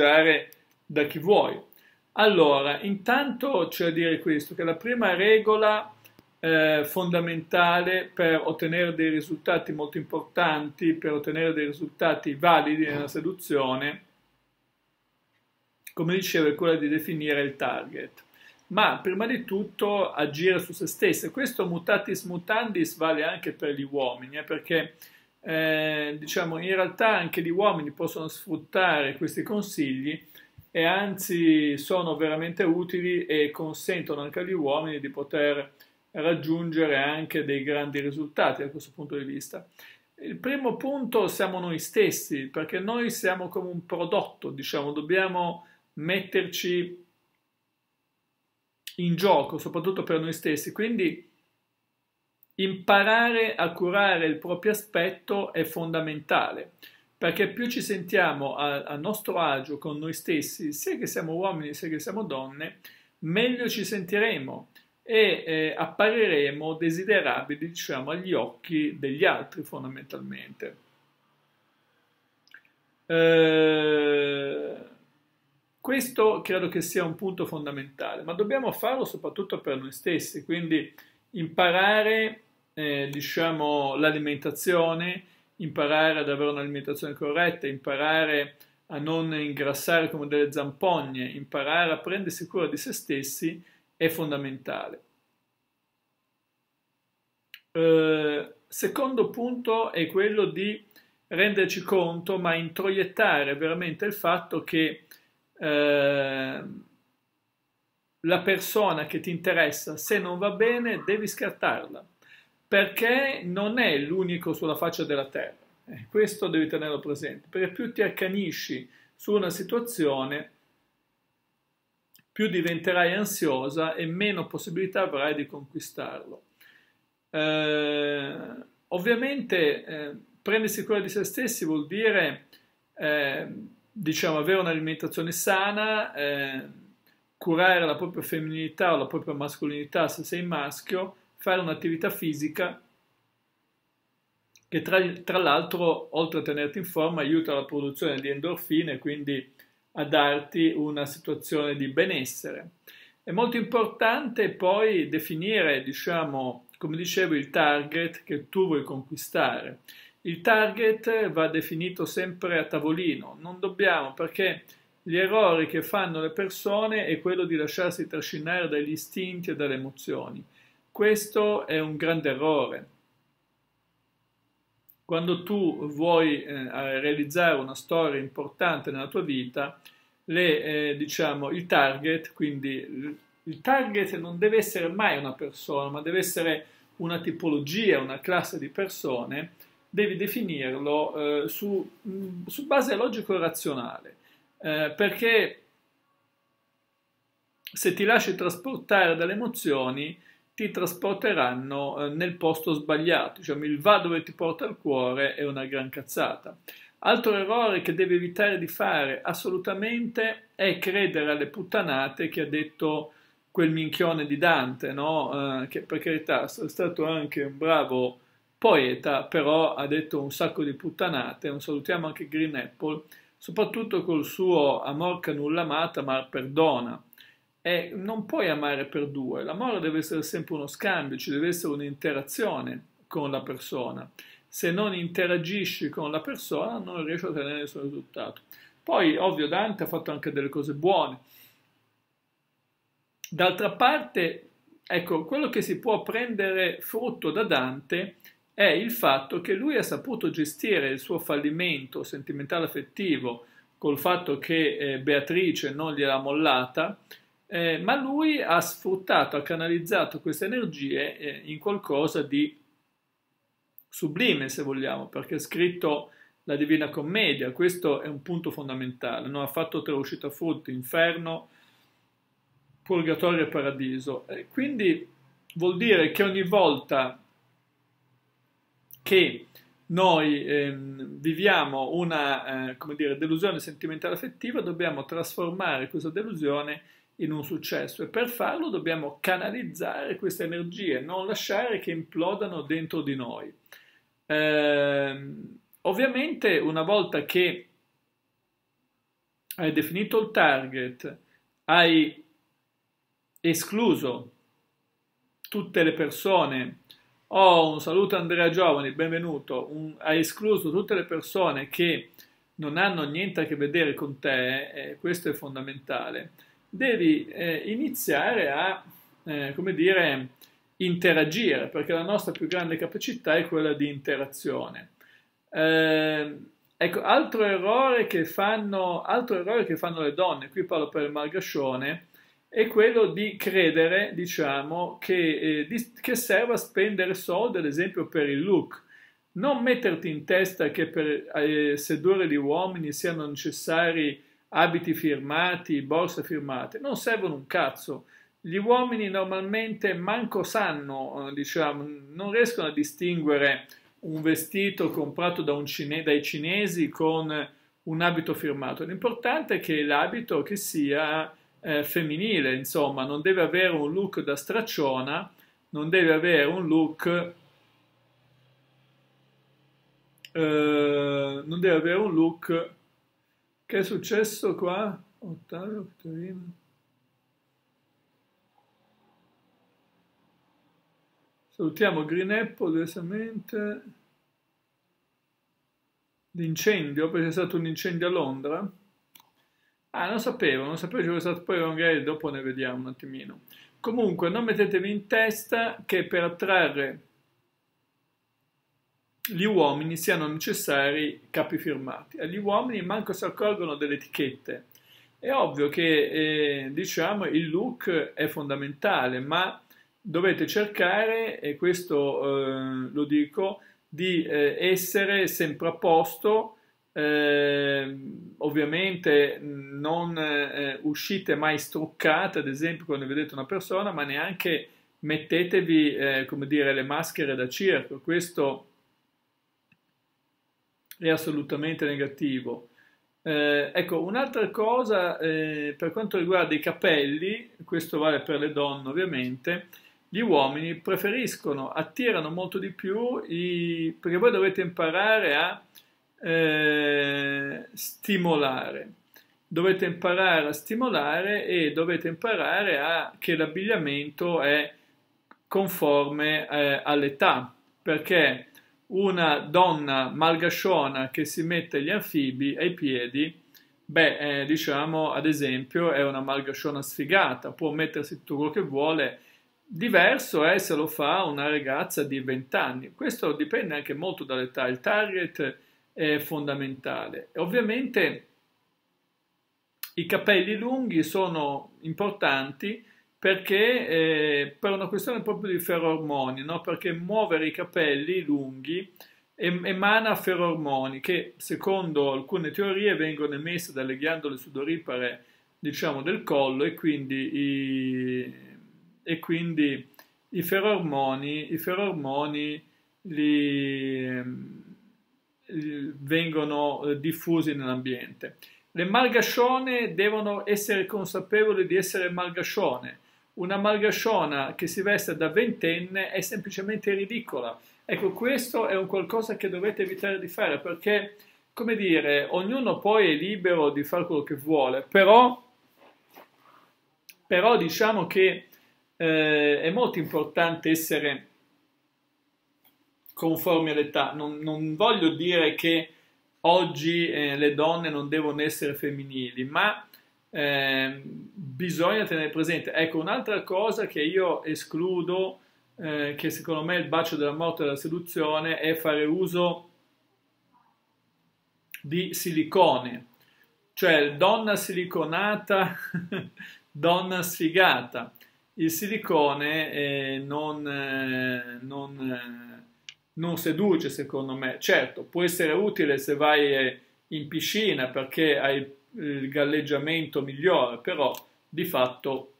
mangiare da chi vuoi. Allora, intanto c'è da dire questo, che la prima regola eh, fondamentale per ottenere dei risultati molto importanti, per ottenere dei risultati validi nella seduzione, come dicevo, è quella di definire il target. Ma prima di tutto agire su se stesse. Questo mutatis mutandis vale anche per gli uomini, eh, perché eh, diciamo, in realtà anche gli uomini possono sfruttare questi consigli e anzi sono veramente utili e consentono anche agli uomini di poter raggiungere anche dei grandi risultati da questo punto di vista. Il primo punto siamo noi stessi, perché noi siamo come un prodotto, diciamo, dobbiamo metterci in gioco, soprattutto per noi stessi. Quindi Imparare a curare il proprio aspetto è fondamentale, perché più ci sentiamo a, a, nostro agio con noi stessi, sia che siamo uomini sia che siamo donne, meglio ci sentiremo e eh, appariremo desiderabili, diciamo, agli occhi degli altri fondamentalmente. Eh, questo credo che sia un punto fondamentale, ma dobbiamo farlo soprattutto per noi stessi, quindi imparare a eh, diciamo, l'alimentazione, imparare ad avere un'alimentazione corretta, imparare a non ingrassare come delle zampogne, imparare a prendersi cura di se stessi è fondamentale. Eh, secondo punto è quello di renderci conto, ma introiettare veramente il fatto che eh, la persona che ti interessa, se non va bene, devi scartarla perché non è l'unico sulla faccia della terra. Eh, questo devi tenerlo presente, perché più ti accanisci su una situazione, più diventerai ansiosa e meno possibilità avrai di conquistarlo. Eh, ovviamente eh, prendersi cura di se stessi vuol dire eh, diciamo, avere un'alimentazione sana, eh, curare la propria femminilità o la propria mascolinità se sei maschio, fare un'attività fisica che tra, tra l'altro, oltre a tenerti in forma, aiuta la produzione di endorfine, quindi a darti una situazione di benessere. È molto importante poi definire, diciamo, come dicevo, il target che tu vuoi conquistare. Il target va definito sempre a tavolino, non dobbiamo perché gli errori che fanno le persone è quello di lasciarsi trascinare dagli istinti e dalle emozioni. Questo è un grande errore. Quando tu vuoi eh, realizzare una storia importante nella tua vita, le, eh, diciamo, il target, quindi il target non deve essere mai una persona, ma deve essere una tipologia, una classe di persone, devi definirlo eh, su, mm, su, base logico-razionale, eh, perché se ti lasci trasportare dalle emozioni ti trasporteranno eh, nel posto sbagliato, diciamo il va dove ti porta il cuore è una gran cazzata. Altro errore che devi evitare di fare assolutamente è credere alle puttanate che ha detto quel minchione di Dante, no? eh, che per carità è stato anche un bravo poeta, però ha detto un sacco di puttanate, un salutiamo anche Green Apple, soprattutto col suo amor che nulla amata, ma perdona. E non puoi amare per due, l'amore deve essere sempre uno scambio, ci deve essere un'interazione con la persona. Se non interagisci con la persona non riesci a ottenere nessun risultato. Poi, ovvio, Dante ha fatto anche delle cose buone. D'altra parte, ecco, quello che si può prendere frutto da Dante è il fatto che lui ha saputo gestire il suo fallimento sentimentale affettivo col fatto che eh, Beatrice non gliel'ha mollata, eh, ma lui ha sfruttato, ha canalizzato queste energie eh, in qualcosa di sublime, se vogliamo, perché ha scritto la Divina Commedia, questo è un punto fondamentale, non ha fatto tre uscite a frutti, inferno, purgatorio e paradiso. Eh, quindi vuol dire che ogni volta che noi ehm, viviamo una eh, dire, delusione sentimentale affettiva, dobbiamo trasformare questa delusione in un successo e per farlo dobbiamo canalizzare queste energie, non lasciare che implodano dentro di noi. Eh, ovviamente una volta che hai definito il target, hai escluso tutte le persone, oh un saluto Andrea Giovani, benvenuto, un, hai escluso tutte le persone che non hanno niente a che vedere con te, eh, questo è fondamentale devi eh, iniziare a, eh, come dire, interagire, perché la nostra più grande capacità è quella di interazione. Eh, ecco, altro errore, che fanno, altro errore che fanno le donne, qui parlo per il Margascione, è quello di credere, diciamo, che, eh, di, che serva spendere soldi, ad esempio, per il look. Non metterti in testa che per eh, sedurre gli uomini siano necessari abiti firmati, borse firmate, non servono un cazzo. Gli uomini normalmente manco sanno, eh, diciamo, non riescono a distinguere un vestito comprato da cine dai cinesi con un abito firmato. L'importante è che l'abito che sia eh, femminile, insomma, non deve avere un look da stracciona, non deve avere un look eh, non deve avere un look che è successo qua? Ottavio Torino. Salutiamo Green Apple diversamente. L'incendio, perché c'è stato un incendio a Londra. Ah, non sapevo, non sapevo ci fosse stato poi magari dopo ne vediamo un attimino. Comunque, non mettetevi in testa che per attrarre gli uomini siano necessari capi firmati. Agli uomini manco si accorgono delle etichette. È ovvio che eh, diciamo il look è fondamentale, ma dovete cercare, e questo eh, lo dico, di eh, essere sempre a posto. Eh, ovviamente non eh, uscite mai struccate, ad esempio, quando vedete una persona, ma neanche mettetevi, eh, come dire, le maschere da circo. Questo è assolutamente negativo. Eh, ecco, un'altra cosa eh, per quanto riguarda i capelli, questo vale per le donne ovviamente, gli uomini preferiscono, attirano molto di più, i, perché voi dovete imparare a eh, stimolare, dovete imparare a stimolare e dovete imparare a, che l'abbigliamento è conforme eh, all'età, perché una donna malgasciona che si mette gli anfibi ai piedi, beh, eh, diciamo ad esempio, è una malgasciona sfigata, può mettersi tutto quello che vuole. Diverso è se lo fa una ragazza di 20 anni. Questo dipende anche molto dall'età. Il target è fondamentale. ovviamente i capelli lunghi sono importanti perché eh, per una questione proprio di ferormoni, no? perché muovere i capelli lunghi emana ferormoni che secondo alcune teorie vengono emesse dalle ghiandole sudoripare diciamo del collo e quindi i, e quindi i ferormoni, i ferormoni li, ehm, li vengono eh, diffusi nell'ambiente. Le malgascione devono essere consapevoli di essere malgascione, una malgasciona che si veste da ventenne è semplicemente ridicola. Ecco, questo è un qualcosa che dovete evitare di fare perché, come dire, ognuno poi è libero di fare quello che vuole, però, però diciamo che eh, è molto importante essere conformi all'età. Non, non, voglio dire che oggi eh, le donne non devono essere femminili, ma Ehm, bisogna tenere presente. Ecco, un'altra cosa che io escludo, eh, che secondo me è il bacio della morte e della seduzione, è fare uso di silicone, cioè donna siliconata, donna sfigata. Il silicone eh, non, eh, non, eh, non, seduce, secondo me. Certo, può essere utile se vai eh, in piscina perché hai il galleggiamento migliore, però di fatto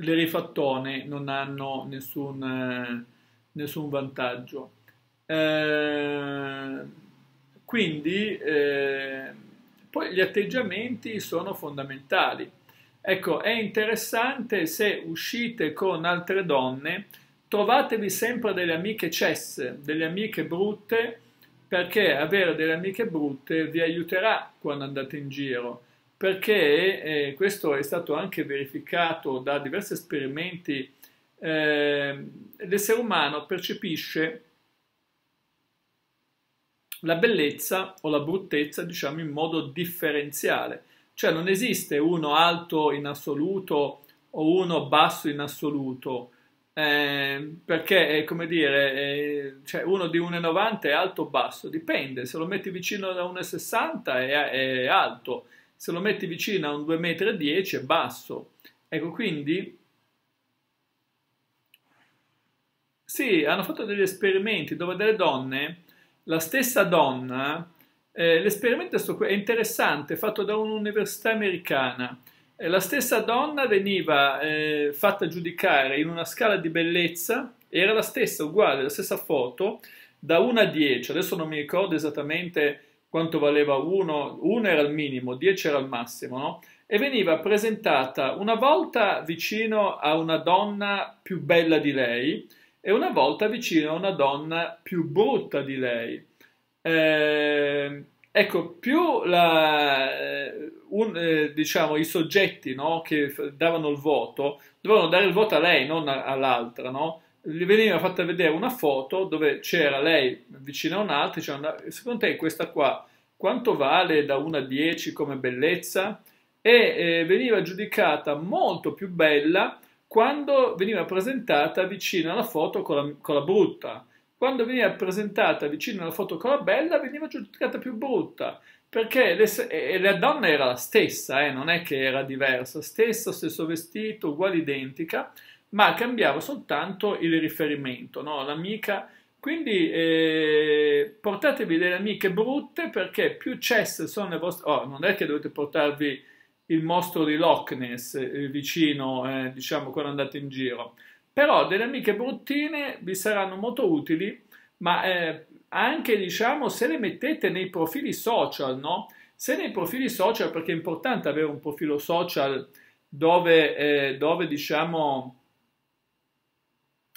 le rifattone non hanno nessun, eh, nessun vantaggio. Eh, quindi eh, poi gli atteggiamenti sono fondamentali. Ecco, è interessante se uscite con altre donne, trovatevi sempre delle amiche cesse, delle amiche brutte, perché avere delle amiche brutte vi aiuterà quando andate in giro, perché eh, questo è stato anche verificato da diversi esperimenti, eh, l'essere umano percepisce la bellezza o la bruttezza, diciamo, in modo differenziale. Cioè non esiste uno alto in assoluto o uno basso in assoluto, Ehm, eh, perché come dire, eh, cioè uno di 1,90 è alto o basso, dipende, se lo metti vicino a 1,60 è, è, alto, se lo metti vicino a un 2,10 m è basso. Ecco, quindi sì, hanno fatto degli esperimenti dove delle donne, la stessa donna, eh, l'esperimento è interessante, fatto da un'università americana, la stessa donna veniva eh, fatta giudicare in una scala di bellezza, era la stessa, uguale, la stessa foto, da 1 a 10. Adesso non mi ricordo esattamente quanto valeva 1, 1 era il minimo, 10 era il massimo, no? E veniva presentata una volta vicino a una donna più bella di lei e una volta vicino a una donna più brutta di lei. Eh, Ecco, più la, eh, un, eh, diciamo, i soggetti no, che davano il voto dovevano dare il voto a lei, non a, all'altra, no? Gli veniva fatta vedere una foto dove c'era lei vicino a un'altra, dicevano, secondo te questa qua quanto vale da 1 a 10 come bellezza? E eh, veniva giudicata molto più bella quando veniva presentata vicino alla foto con la, con la brutta quando veniva presentata vicino alla foto con la bella, veniva giudicata più brutta. Perché le, e la donna era la stessa, eh, non è che era diversa, stessa, stesso vestito, uguale identica, ma cambiava soltanto il riferimento, no? l'amica. Quindi eh, portatevi delle amiche brutte perché più cesse sono le vostre... Oh, non è che dovete portarvi il mostro di Loch Ness eh, vicino, eh, diciamo, quando andate in giro. Però delle amiche bruttine vi saranno molto utili, ma eh, anche diciamo se le mettete nei profili social, no? Se nei profili social, perché è importante avere un profilo social dove, eh, dove diciamo,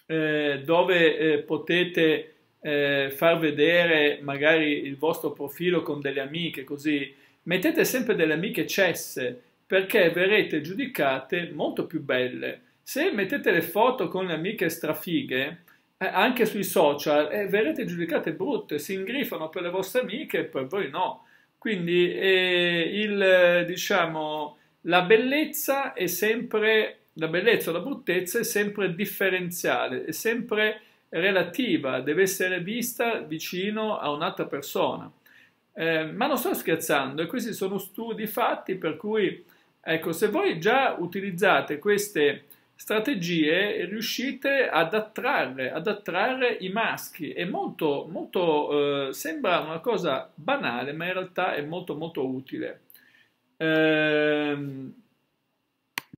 eh, dove eh, potete eh, far vedere magari il vostro profilo con delle amiche, così mettete sempre delle amiche cesse perché verrete giudicate molto più belle se mettete le foto con le amiche strafighe, eh, anche sui social, eh, verrete giudicate brutte, si ingrifano per le vostre amiche e per voi no. Quindi eh, il, diciamo, la bellezza è sempre, la bellezza o la bruttezza è sempre differenziale, è sempre relativa, deve essere vista vicino a un'altra persona. Eh, ma non sto scherzando, e questi sono studi fatti per cui, ecco, se voi già utilizzate queste strategie riuscite ad attrarre, ad attrarre i maschi. È molto, molto, eh, sembra una cosa banale, ma in realtà è molto, molto utile. Ehm,